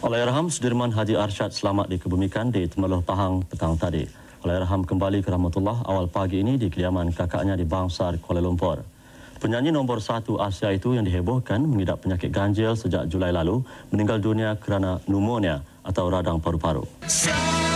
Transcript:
Alayarham Sudirman Haji Arsyad selamat dikebumikan di Temerloh Pahang petang tadi. Alayarham kembali ke Rahmatullah awal pagi ini di kediaman kakaknya di Bangsar, Kuala Lumpur. Penyanyi nombor satu Asia itu yang dihebohkan mengidap penyakit ganjil sejak Julai lalu meninggal dunia kerana pneumonia atau radang paru-paru. Sa-